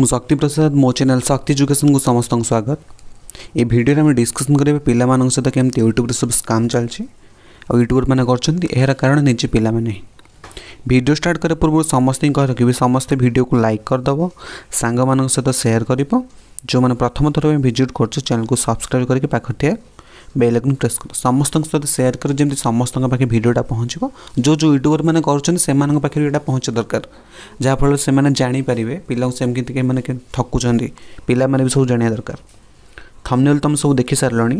मुक्ति प्रसाद मो चेल शक्ति एजुकेशन को समस्त स्वागत ये भिडियो आम डिस्कसन करेंगे पे सहित कमी यूट्यूब सब स्काम चलती यूट्यूबर मैंने कर कारण निजे पे भिडियो स्टार्ट करा पूर्व समस्त कह रखी समस्ते भिड को लाइक करदे सांग सहित सेयार कर जो मैंने प्रथम थर भिजिट कर चैनल को सब्सक्राइब करके पाखे बेल आइकन प्रेस कर समस्त सहित सेयार कर जमी समस्त पाखे भिडियोटा पहुँच जो जो यूट्यूबर मैंने कराखे भी यहाँ पहुँचा दरकार जहाँफल से जापर पे मैंने ठकुं पिला भी सब जाना दरकार थमनेल तुम सब देखी सारे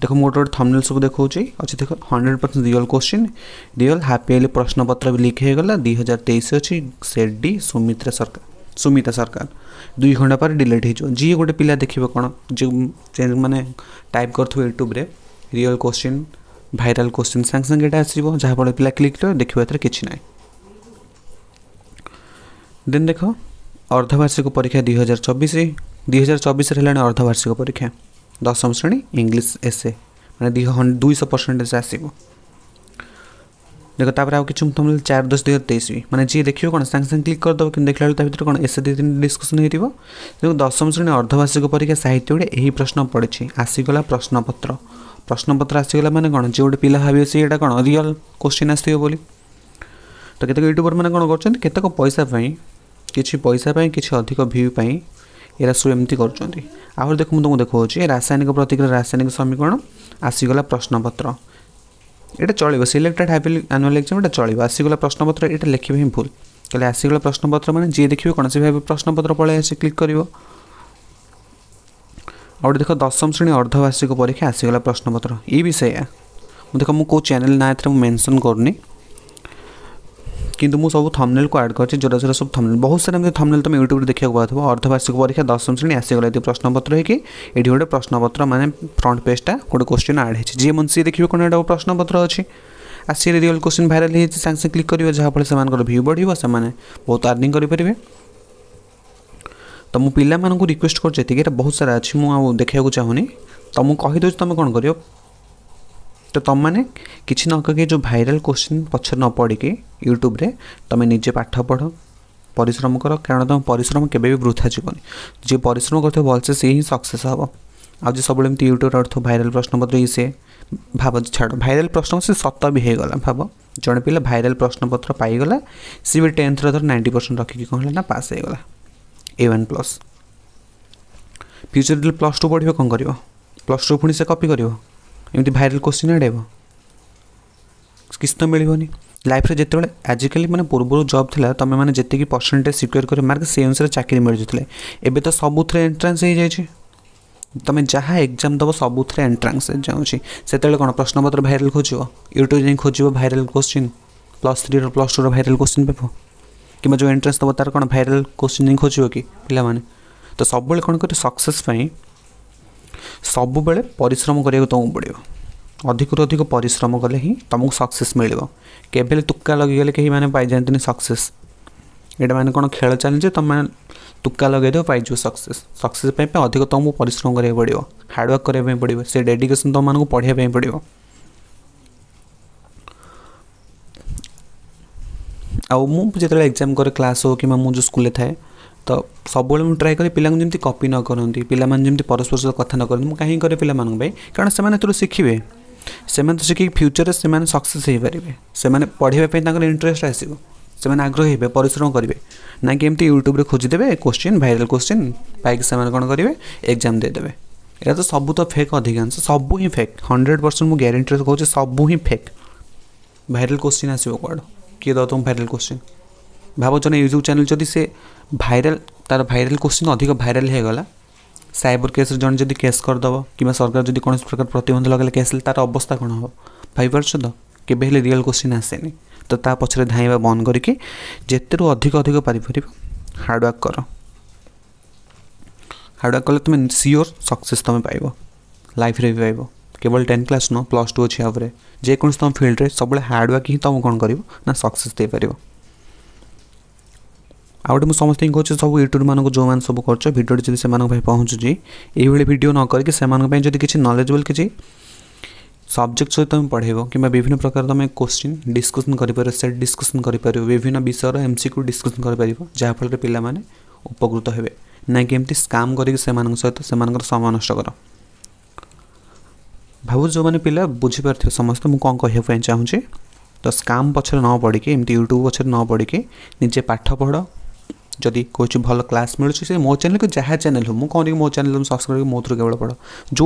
देखो मुझे गोटे थमनेल सब देखा अच्छे देख hundred percent real question real हापी प्रश्नपत्र भी होगा दुई हजार तेईस अच्छी सेड डी सुमित्रा सरकार सुमिता सरकार दुई घंटा पर डिलीट हो जी गोटे पिला देखिए कौन जो मैंने टाइप करूट्यूब्रे रियल क्वेश्चन भाइराल क्वेश्चन सांगे सांगे ये आसो जहाँफल पिला क्लिक कर देखिए किसी ना देन देख अर्धवार्षिक परीक्षा दुई हजार चौबीस दुई हजार चबीस अर्धवार्षिक परीक्षा दशम श्रेणी इंग्लीश एस ए मैं दुई दुई परसेंटेज आसो ଦେଖ ତାପରେ ଆଉ କିଛି ତମେ ଚାରି ଦଶ ଦୁଇ ହଜାର ତେଇଶ ମାନେ ଯିଏ ଦେଖିବ କ'ଣ ସାଙ୍ଗେ ସାଙ୍ଗେ କ୍ଲିକ୍ କରିଦେବ କିନ୍ତୁ ଦେଖିଲା ବେଳକୁ ତା ଭିତରେ କ'ଣ ଏସେ ଦୁଇ ତିନି ଡିସ୍କସନ୍ ହେଇଥିବ ତେଣୁ ଦଶମ ଶ୍ରେଣୀ ଅର୍ଦ୍ଧବାର୍ଷିକ ପରୀକ୍ଷା ସାହିତ୍ୟରେ ଏହି ପ୍ରଶ୍ନ ପଡ଼ିଛି ଆସିଗଲା ପ୍ରଶ୍ନପତ୍ର ପ୍ରଶ୍ନପତ୍ର ଆସିଗଲା ମାନେ କ'ଣ ଯେ ଗୋଟେ ପିଲା ଭାବିବ ସେ ଏଇଟା କ'ଣ ରିଅଲ୍ କୋଶ୍ଚିନ୍ ଆସିଥିବ ବୋଲି ତ କେତେକ ୟୁଟ୍ୟୁବର ମାନେ କ'ଣ କରୁଛନ୍ତି କେତେକ ପଇସା ପାଇଁ କିଛି ପଇସା ପାଇଁ କିଛି ଅଧିକ ଭ୍ୟୁ ପାଇଁ ଏରା ସବୁ ଏମିତି କରୁଛନ୍ତି ଆହୁରି ଦେଖ ମୁଁ ତୁମକୁ ଦେଖାଉଛି ରାସାୟନିକ ପ୍ରତିକ୍ରିୟା ରାସାୟନିକ ସମୀକରଣ ଆସିଗଲା ପ୍ରଶ୍ନପତ୍ର ये चलो सिलेक्टेड हाइपिल आनुआल एक्जाम ये चलो आसगला प्रश्नपत्र ये लिखे हिं भूल कहे आसगला प्रश्नपत्र मैंने जी देखिए कौन से भाई प्रश्नपत्र पल क्लिक कर और देख दशम श्रेणी अर्धवार्षिक परीक्षा आसीगला प्रश्नपत्र ये विषय देख मु चेल ना ये मेनसन करूनी কিন্তু ମୁଁ ସବୁ ଥମ୍ନେଲ୍କୁ ଆଡ଼୍ କରିଛି ଯେଉଁଟା ସେଟା ସବୁ ଥମ୍ନେଲ୍ ବହୁତ ସାରା ଏମିତି ଥମ୍ନେଲ୍ ତୁମେ ୟୁଟ୍ୟୁବରେ ଦେଖିବାକୁ ପାଉଥିବ ଅର୍ଦ୍ଧବାର୍ଷିକ ପରୀକ୍ଷା ଦଶମ ଶ୍ରେଣୀ ଆସିଗଲା ଏଠି ପ୍ରଶ୍ନପତ୍ର ହେଇକି ଏଠି ଗୋଟେ ପ୍ରଶ୍ନପତ୍ର ମାନେ ଫ୍ରଣ୍ଟ ପେଜ୍ଟା ଗୋଟେ କୋଶ୍ଚିନ୍ ଆଡ଼୍ ହେଇଛି ଯିଏ ମନେ ସିଏ ଦେଖିବେ କ'ଣ ଏଇଟା ପ୍ରଶ୍ନପତ୍ର ଅଛି ଆସିଲେ ରିଅଲ୍ କୋଶ୍ଚିନ୍ ଭାଇରାଲ୍ ହେଇଯାଇଛି ସାଙ୍ଗେ ସାଙ୍ଗେ କ୍ଲିକ୍ କରିବେ ଯାହାଫଳରେ ସେମାନଙ୍କର ଭ୍ୟୁ ବଢ଼ିବ ସେମାନେ ବହୁତ ଆର୍ନିଂ କରିପାରିବେ ତ ମୁଁ ପିଲାମାନଙ୍କୁ ରିକ୍ୱେଷ୍ଟ କରୁଛି ଏତିକି ଏଇଟା ବହୁତ ସାରା ଅଛି ମୁଁ ଆଉ ଦେଖିବାକୁ ଚାହୁଁନି ତ ମୁଁ କହିଦେଉଛି ତୁମେ କ'ଣ କରିବ ତ ତୁମମାନେ କିଛି ନ କହିକି ଯେଉଁ ଭାଇରାଲ୍ କୋଶ୍ଚିନ୍ ପଛରେ ନ ପଡ଼ିକି ୟୁଟ୍ୟୁବ୍ରେ ତୁମେ ନିଜେ ପାଠ ପଢ଼ ପରିଶ୍ରମ କର କାରଣ ତୁମ ପରିଶ୍ରମ କେବେ ବି ବୃଥା ଯିବନି ଯିଏ ପରିଶ୍ରମ କରୁଥିବ ଭଲସେ ସିଏ ହିଁ ସକ୍ସେସ୍ ହେବ ଆଉ ଯିଏ ସବୁବେଳେ ଏମିତି ୟୁଟ୍ୟୁବ୍ରେ ଅର୍ଥ ଭାଇରାଲ୍ ପ୍ରଶ୍ନପତ୍ର ଇଏ ସିଏ ଭାବ ଛାଡ଼ ଭାଇରାଲ୍ ପ୍ରଶ୍ନ ସେ ସତ ବି ହେଇଗଲା ଭାବ ଜଣେ ପିଲା ଭାଇରାଲ୍ ପ୍ରଶ୍ନପତ୍ର ପାଇଗଲା ସିଏ ବି ଟେନ୍ଥରେ ଧର ନାଇଣ୍ଟି ପରସେଣ୍ଟ ରଖିକି କ'ଣ ହେଲା ନା ପାସ୍ ହେଇଗଲା ଏ one plus future plus two ପଢ଼ିବ କ'ଣ କରିବ ପ୍ଲସ୍ ଟୁ ପୁଣି ସେ କପି କରିବ ଏମିତି ଭାଇରାଲ୍ କୋଶ୍ଚିନ୍ ଆଡ଼େଇବ କିଛି ତ ମିଳିବନି ଲାଇଫ୍ରେ ଯେତେବେଳେ ଆଜିକାଲି ମାନେ ପୂର୍ବରୁ ଜବ୍ ଥିଲା ତୁମେମାନେ ଯେତିକି ପରସେଣ୍ଟେଜ୍ ସିକ୍ୟୋର କରି ମାର୍କ ସେଇ ଅନୁସାରେ ଚାକିରି ମିଳିଯାଉଥିଲେ ଏବେ ତ ସବୁଥିରେ ଏଣ୍ଟ୍ରାନ୍ସ ହେଇଯାଇଛି ତୁମେ ଯାହା ଏକ୍ଜାମ୍ ଦେବ ସବୁଥିରେ ଏଣ୍ଟ୍ରାନ୍ସ ଯାଉଛି ସେତେବେଳେ କ'ଣ ପ୍ରଶ୍ନପତ୍ର ଭାଇରାଲ୍ ଖୋଜିବ ୟୁଟ୍ୟୁବ୍ ଯାଇ ଖୋଜିବ ଭାଇରାଲ୍ କୋଶ୍ଚିନ୍ ପ୍ଲସ୍ ଥ୍ରୀର ପ୍ଲସ୍ ଟୁର ଭାଇରାଲ୍ କୋଶ୍ଚିନ୍ ପାଇବ କିମ୍ବା ଯେଉଁ ଏଣ୍ଟ୍ରାନ୍ସ ଦେବ ତା'ର କ'ଣ ଭାଇରାଲ୍ କୋଶ୍ଚିନ୍ ଯାଇ ଖୋଜିବ କି ପିଲାମାନେ ତ ସବୁବେଳେ କ'ଣ କରିବ ସକ୍ସେସ୍ ପାଇଁ सब परिश्रम करने तुमको पड़ो अधिक रू अधिक पिश्रम कले ही तुमको सक्से मिले केवल तुका लगे कहीं मैंने पाई सक्से ये मैंने कौन खेल चलेंजे तुम मैंने तुका लगे पाइज सक्से सक्से अधिक तुमको पिश्रम करा पड़ो हार्डवर्क करवाई पड़ो से डेडिकेसन तुम मैं पढ़ापी पड़ो आते एक्जाम क्लास हो कि मुझे स्कूल थाए ତ ସବୁବେଳେ ମୁଁ ଟ୍ରାଏ କରେ ପିଲାଙ୍କୁ ଯେମିତି କପି ନ କରନ୍ତି ପିଲାମାନେ ଯେମିତି ପରସ୍ପର ସହିତ କଥା ନ କରନ୍ତି ମୁଁ କାହିଁକି କରେ ପିଲାମାନଙ୍କ ପାଇଁ କାରଣ ସେମାନେ ଏଥିରୁ ଶିଖିବେ ସେମାନେ ତ ଶିଖିକି ଫ୍ୟୁଚରରେ ସେମାନେ ସକ୍ସେସ୍ ହୋଇପାରିବେ ସେମାନେ ପଢ଼ିବା ପାଇଁ ତାଙ୍କର ଇଣ୍ଟରେଷ୍ଟ ଆସିବ ସେମାନେ ଆଗ୍ରହୀ ହେବେ ପରିଶ୍ରମ କରିବେ ନା କି ଏମିତି ୟୁଟ୍ୟୁବରେ ଖୋଜିଦେବେ କୋଶ୍ଚିନ୍ ଭାଇରାଲ୍ କୋଶ୍ଚିନ୍ ପାଇକି ସେମାନେ କ'ଣ କରିବେ ଏକ୍ଜାମ୍ ଦେଇଦେବେ ଏଇଟା ତ ସବୁ ତ ଫେକ୍ ଅଧିକାଂଶ ସବୁ ହିଁ ଫେକ୍ ହଣ୍ଡ୍ରେଡ଼ ପରସେଣ୍ଟ ମୁଁ ଗ୍ୟାରେଣ୍ଟିରେ କହୁଛି ସବୁ ହିଁ ଫେକ୍ ଭାଇରାଲ୍ କୋଶ୍ଚିନ୍ ଆସିବ କୁଆଡ଼ୁ କିଏ ଦେବ ତୁମ ଭାଇରାଲ୍ କୋଶ୍ଚିନ୍ ଭାବ ଜଣେ ୟୁଟ୍ୟୁବ୍ ଚ୍ୟାନେଲ୍ ଯଦି ସେ ଭାଇରାଲ୍ ତା'ର ଭାଇରାଲ୍ କୋଶ୍ଚିନ୍ ଅଧିକ ଭାଇରାଲ୍ ହୋଇଗଲା ସାଇବର କେସ୍ରେ ଜଣେ ଯଦି କେସ୍ କରିଦେବ କିମ୍ବା ସରକାର ଯଦି କୌଣସି ପ୍ରକାର ପ୍ରତିବନ୍ଧ ଲଗାଇଲେ କେସ୍ ହେଲେ ତା'ର ଅବସ୍ଥା କ'ଣ ହେବ ଭାବିପାରୁଛ ତ କେବେ ହେଲେ ରିଅଲ୍ କୋଶ୍ଚିନ୍ ଆସେନି ତ ତା ପଛରେ ଧାଇଁବା ବନ୍ଦ କରିକି ଯେତେରୁ ଅଧିକ ଅଧିକ ପାରିପାରିବ ହାର୍ଡ଼ୱାର୍କ କର ହାର୍ଡ଼ୱାର୍କ କଲେ ତୁମେ ସିଓର ସକ୍ସେସ୍ ତୁମେ ପାଇବ ଲାଇଫ୍ରେ ବି ପାଇବ କେବଳ ଟେନ୍ଥ କ୍ଲାସ୍ ନୁହଁ ପ୍ଲସ୍ ଟୁ ଅଛି ଆପରେ ଯେକୌଣସି ତୁମ ଫିଲ୍ଡରେ ସବୁବେଳେ ହାର୍ଡ଼ୱାର୍କ ହିଁ ତୁମକୁ କ'ଣ କରିବ ନା ସକ୍ସେସ୍ ଦେଇପାରିବ ଆଉ ଗୋଟେ ମୁଁ ସମସ୍ତଙ୍କୁ କହୁଛି ସବୁ ୟୁଟ୍ୟୁବ୍ ମାନଙ୍କୁ ଯେଉଁମାନେ ସବୁ କରୁଛ ଭିଡ଼ିଓଟି ଯଦି ସେମାନଙ୍କ ପାଇଁ ପହଞ୍ଚୁଛି ଏଇଭଳି ଭିଡ଼ିଓ ନ କରିକି ସେମାନଙ୍କ ପାଇଁ ଯଦି କିଛି ନଲେଜେବଲ୍ କିଛି ସବଜେକ୍ଟ ସହିତ ତୁମେ ପଢ଼େଇବ କିମ୍ବା ବିଭିନ୍ନ ପ୍ରକାର ତୁମେ କୋଶ୍ଚିନ୍ ଡିସ୍କସନ୍ କରିପାରିବ ସେଟ୍ ଡିସ୍କସନ୍ କରିପାରିବ ବିଭିନ୍ନ ବିଷୟର ଏମ୍ ସି କ୍ୟୁ ଡିସ୍କସନ୍ କରିପାରିବ ଯାହାଫଳରେ ପିଲାମାନେ ଉପକୃତ ହେବେ ନାଇଁ କି ଏମିତି ସ୍କାମ୍ କରିକି ସେମାନଙ୍କ ସହିତ ସେମାନଙ୍କର ସମୟ ନଷ୍ଟ କର ଭାବୁଛି ଯେଉଁମାନେ ପିଲା ବୁଝିପାରୁଥିବେ ସମସ୍ତେ ମୁଁ କ'ଣ କହିବା ପାଇଁ ଚାହୁଁଛି ତ ସ୍କାମ୍ ପଛରେ ନ ପଡ଼ିକି ଏମିତି ୟୁଟ୍ୟୁବ୍ ପଛରେ ନ ପଡ଼ିକି ନିଜେ ପାଠ ପଢ଼ जदि कौन भल क्लास मिलूँ से मो चेल को जहाँ चैनल हो मुझे मो चेल सब्सक्राइब मो थ्रु केवल पढ़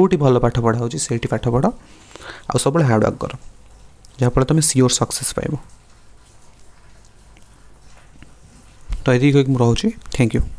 भी भल पाठ पढ़ा हो से पाठ पढ़ आ सब हार्डवर्क कर जहाँफल तुम सियोर सक्से पाइब तो ये मुझे रोचे थैंक यू